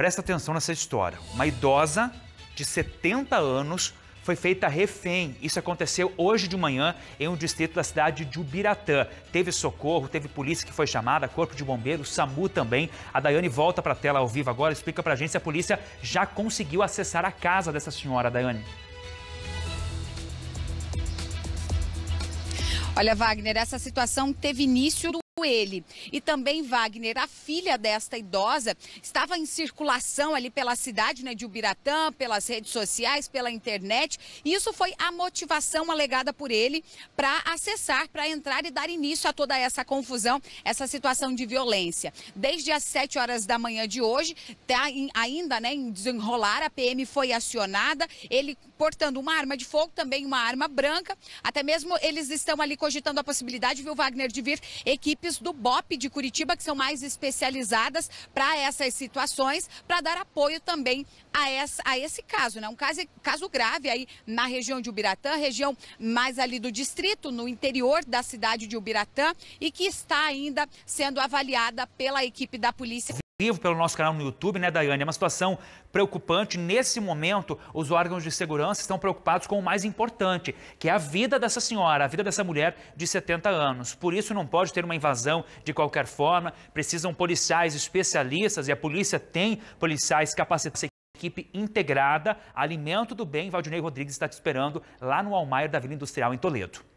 Presta atenção nessa história. Uma idosa de 70 anos foi feita refém. Isso aconteceu hoje de manhã em um distrito da cidade de Ubiratã. Teve socorro, teve polícia que foi chamada, corpo de bombeiros, SAMU também. A Daiane volta para a tela ao vivo agora, explica para a gente se a polícia já conseguiu acessar a casa dessa senhora, Daiane. Olha, Wagner, essa situação teve início do ele. E também Wagner, a filha desta idosa, estava em circulação ali pela cidade né, de Ubiratã, pelas redes sociais, pela internet. E isso foi a motivação alegada por ele para acessar, para entrar e dar início a toda essa confusão, essa situação de violência. Desde as 7 horas da manhã de hoje, tá em, ainda né, em desenrolar, a PM foi acionada, ele portando uma arma de fogo, também uma arma branca. Até mesmo eles estão ali cogitando a possibilidade, viu, Wagner, de vir equipes equipes do BOP de Curitiba, que são mais especializadas para essas situações, para dar apoio também a, essa, a esse caso, né? Um caso, caso grave aí na região de Ubiratã, região mais ali do distrito, no interior da cidade de Ubiratã, e que está ainda sendo avaliada pela equipe da polícia vivo pelo nosso canal no YouTube, né, Daiane? É uma situação preocupante. Nesse momento, os órgãos de segurança estão preocupados com o mais importante, que é a vida dessa senhora, a vida dessa mulher de 70 anos. Por isso, não pode ter uma invasão de qualquer forma. Precisam policiais especialistas e a polícia tem policiais capacitados equipe integrada, Alimento do Bem, Valdinei Rodrigues está te esperando lá no Almaier da Vila Industrial, em Toledo.